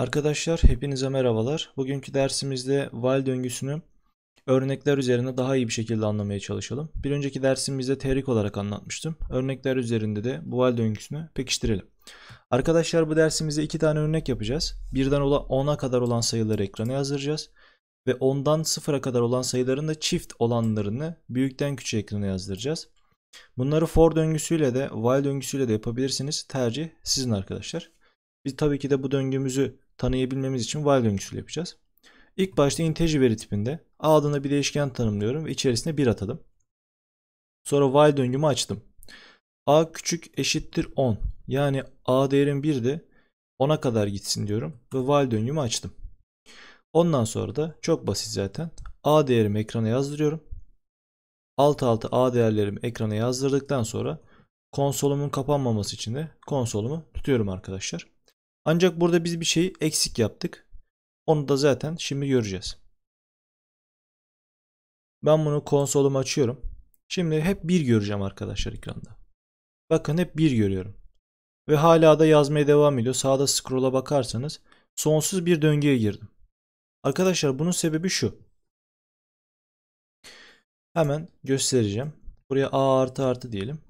Arkadaşlar hepinize merhabalar. Bugünkü dersimizde while döngüsünü örnekler üzerine daha iyi bir şekilde anlamaya çalışalım. Bir önceki dersimizde teorik olarak anlatmıştım. Örnekler üzerinde de bu while döngüsünü pekiştirelim. Arkadaşlar bu dersimizde iki tane örnek yapacağız. Birden 10'a kadar olan sayıları ekrana yazdıracağız. Ve 10'dan 0'a kadar olan sayıların da çift olanlarını büyükten küçüğe ekrana yazdıracağız. Bunları for döngüsüyle de while döngüsüyle de yapabilirsiniz. Tercih sizin arkadaşlar. Biz tabii ki de bu döngümüzü tanıyabilmemiz için while döngüsüyle yapacağız. İlk başta integer veri tipinde a adına bir değişken tanımlıyorum ve içerisine 1 atadım. Sonra while döngümü açtım. a küçük eşittir 10. Yani a değerim de 10'a kadar gitsin diyorum ve while döngümü açtım. Ondan sonra da çok basit zaten. A değerimi ekrana yazdırıyorum. Alt alta A değerlerimi ekrana yazdırdıktan sonra konsolumun kapanmaması için de konsolumu tutuyorum arkadaşlar. Ancak burada biz bir şeyi eksik yaptık. Onu da zaten şimdi göreceğiz. Ben bunu konsolumu açıyorum. Şimdi hep 1 göreceğim arkadaşlar ekranda. Bakın hep 1 görüyorum. Ve hala da yazmaya devam ediyor. Sağda scroll'a bakarsanız sonsuz bir döngüye girdim. Arkadaşlar bunun sebebi şu. Hemen göstereceğim. Buraya A artı artı diyelim.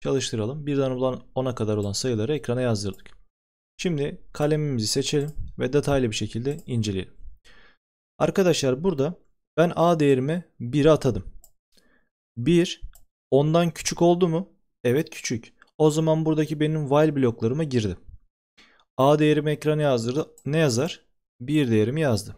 Çalıştıralım. Birden olan 10'a kadar olan sayıları ekrana yazdırdık. Şimdi kalemimizi seçelim ve detaylı bir şekilde inceleyelim. Arkadaşlar burada ben A değerime 1'i atadım. 1 ondan küçük oldu mu? Evet küçük. O zaman buradaki benim while bloklarıma girdim. A değerimi ekrana yazdırdı. Ne yazar? 1 değerimi yazdı.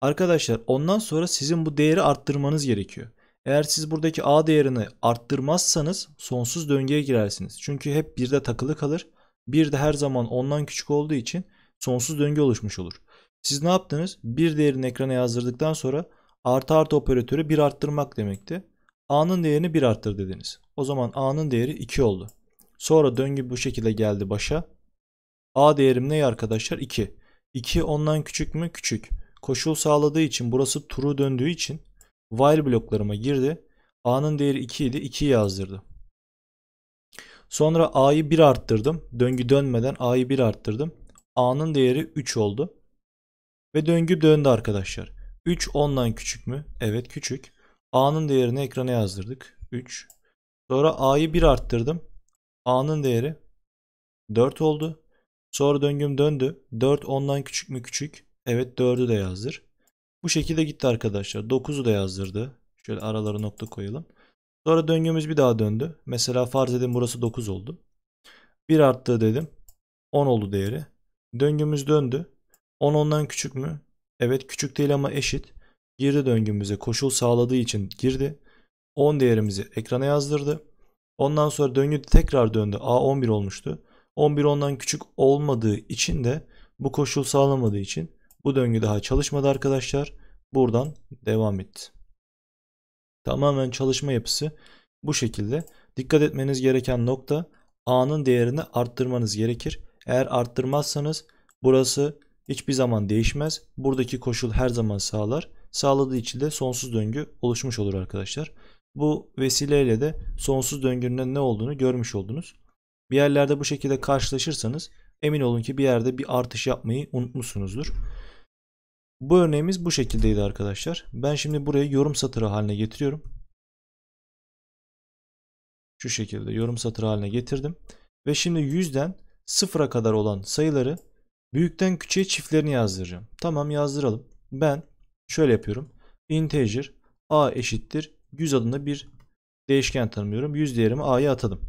Arkadaşlar ondan sonra sizin bu değeri arttırmanız gerekiyor. Eğer siz buradaki A değerini arttırmazsanız sonsuz döngüye girersiniz. Çünkü hep 1'de takılı kalır. Bir de her zaman ondan küçük olduğu için sonsuz döngü oluşmuş olur. Siz ne yaptınız? Bir değerini ekrana yazdırdıktan sonra artı artı operatörü bir arttırmak demekti. A'nın değerini bir arttır dediniz. O zaman A'nın değeri 2 oldu. Sonra döngü bu şekilde geldi başa. A değerim ne arkadaşlar? 2. 2 ondan küçük mü? Küçük. Koşul sağladığı için burası true döndüğü için while bloklarıma girdi. A'nın değeri 2 idi. 2'yi yazdırdı. Sonra A'yı 1 arttırdım. Döngü dönmeden A'yı 1 arttırdım. A'nın değeri 3 oldu. Ve döngü döndü arkadaşlar. 3 ondan küçük mü? Evet küçük. A'nın değerini ekrana yazdırdık. 3. Sonra A'yı 1 arttırdım. A'nın değeri 4 oldu. Sonra döngüm döndü. 4 ondan küçük mü küçük? Evet 4'ü de yazdır. Bu şekilde gitti arkadaşlar. 9'u da yazdırdı. Şöyle aralara nokta koyalım. Sonra döngümüz bir daha döndü. Mesela farz edin burası 9 oldu. 1 arttı dedim. 10 oldu değeri. Döngümüz döndü. 10 ondan küçük mü? Evet küçük değil ama eşit. Girdi döngümüze koşul sağladığı için girdi. 10 değerimizi ekrana yazdırdı. Ondan sonra döngü tekrar döndü. A 11 olmuştu. 11 ondan küçük olmadığı için de bu koşul sağlamadığı için bu döngü daha çalışmadı arkadaşlar. Buradan devam etti. Tamamen çalışma yapısı bu şekilde. Dikkat etmeniz gereken nokta A'nın değerini arttırmanız gerekir. Eğer arttırmazsanız burası hiçbir zaman değişmez. Buradaki koşul her zaman sağlar. Sağladığı için de sonsuz döngü oluşmuş olur arkadaşlar. Bu vesileyle de sonsuz döngünün ne olduğunu görmüş oldunuz. Bir yerlerde bu şekilde karşılaşırsanız emin olun ki bir yerde bir artış yapmayı unutmuşsunuzdur. Bu örneğimiz bu şekildeydi arkadaşlar. Ben şimdi burayı yorum satırı haline getiriyorum. Şu şekilde yorum satırı haline getirdim. Ve şimdi 100'den 0'a kadar olan sayıları büyükten küçüğe çiftlerini yazdıracağım. Tamam yazdıralım. Ben şöyle yapıyorum. Integer a eşittir 100 adında bir değişken tanımlıyorum. 100 değerimi a'ya atadım.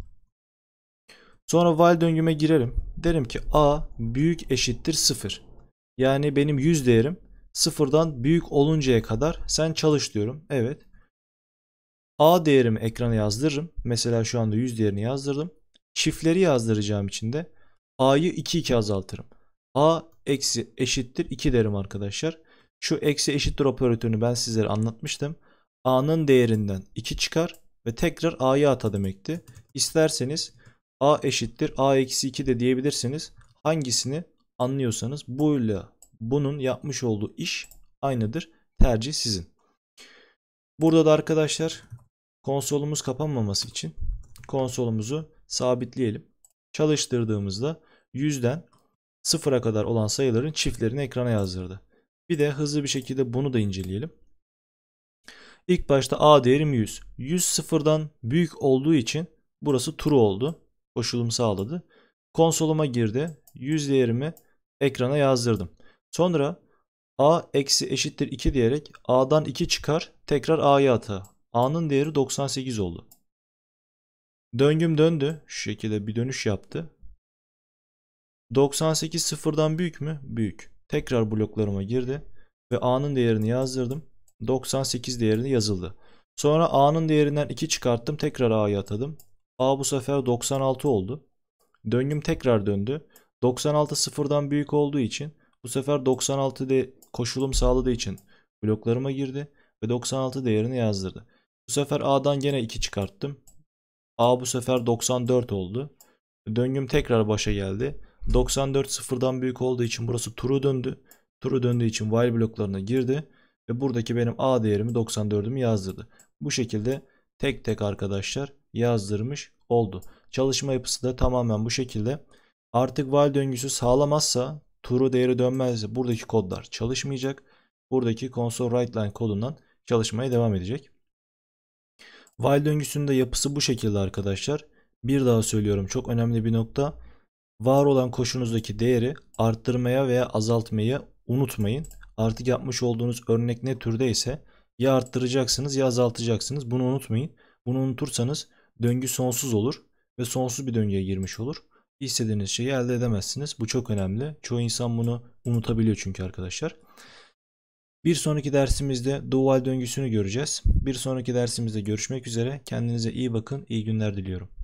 Sonra while döngüme girerim. Derim ki a büyük eşittir 0. Yani benim 100 değerim sıfırdan büyük oluncaya kadar sen çalış diyorum. Evet. A değerimi ekrana yazdırırım. Mesela şu anda 100 değerini yazdırdım. Çiftleri yazdıracağım için de A'yı 2 2 azaltırım. A eksi eşittir 2 derim arkadaşlar. Şu eksi eşittir operatörünü ben sizlere anlatmıştım. A'nın değerinden 2 çıkar ve tekrar A'yı ata demekti. İsterseniz A eşittir A eksi 2 de diyebilirsiniz. Hangisini anlıyorsanız buyla bunun yapmış olduğu iş aynıdır. Tercih sizin. Burada da arkadaşlar konsolumuz kapanmaması için konsolumuzu sabitleyelim. Çalıştırdığımızda 100'den 0'a kadar olan sayıların çiftlerini ekrana yazdırdı. Bir de hızlı bir şekilde bunu da inceleyelim. İlk başta A değerim 100. 100 sıfırdan büyük olduğu için burası true oldu. Koşulum sağladı. Konsoluma girdi. 100 değerimi ekrana yazdırdım. Sonra a eksi eşittir 2 diyerek a'dan 2 çıkar tekrar a'ya ata. a'nın değeri 98 oldu. Döngüm döndü. Şu şekilde bir dönüş yaptı. 98 sıfırdan büyük mü? Büyük. Tekrar bloklarıma girdi ve a'nın değerini yazdırdım. 98 değerini yazıldı. Sonra a'nın değerinden 2 çıkarttım. Tekrar a'ya atadım. a bu sefer 96 oldu. Döngüm tekrar döndü. 96 sıfırdan büyük olduğu için bu sefer 96 de koşulum sağladığı için bloklarıma girdi ve 96 değerini yazdırdı. Bu sefer A'dan gene 2 çıkarttım. A bu sefer 94 oldu. Döngüm tekrar başa geldi. 94 sıfırdan büyük olduğu için burası true döndü. True döndüğü için while bloklarına girdi. Ve buradaki benim A değerimi 94'ümü yazdırdı. Bu şekilde tek tek arkadaşlar yazdırmış oldu. Çalışma yapısı da tamamen bu şekilde. Artık while döngüsü sağlamazsa true değeri dönmezse buradaki kodlar çalışmayacak. Buradaki console writeline kodundan çalışmaya devam edecek. While döngüsünde yapısı bu şekilde arkadaşlar. Bir daha söylüyorum çok önemli bir nokta. Var olan koşunuzdaki değeri arttırmaya veya azaltmayı unutmayın. Artık yapmış olduğunuz örnek ne türde ise ya arttıracaksınız ya azaltacaksınız. Bunu unutmayın. Bunu unutursanız döngü sonsuz olur ve sonsuz bir döngüye girmiş olur istediğiniz şeyi elde edemezsiniz. Bu çok önemli. Çoğu insan bunu unutabiliyor çünkü arkadaşlar. Bir sonraki dersimizde dual döngüsünü göreceğiz. Bir sonraki dersimizde görüşmek üzere. Kendinize iyi bakın. İyi günler diliyorum.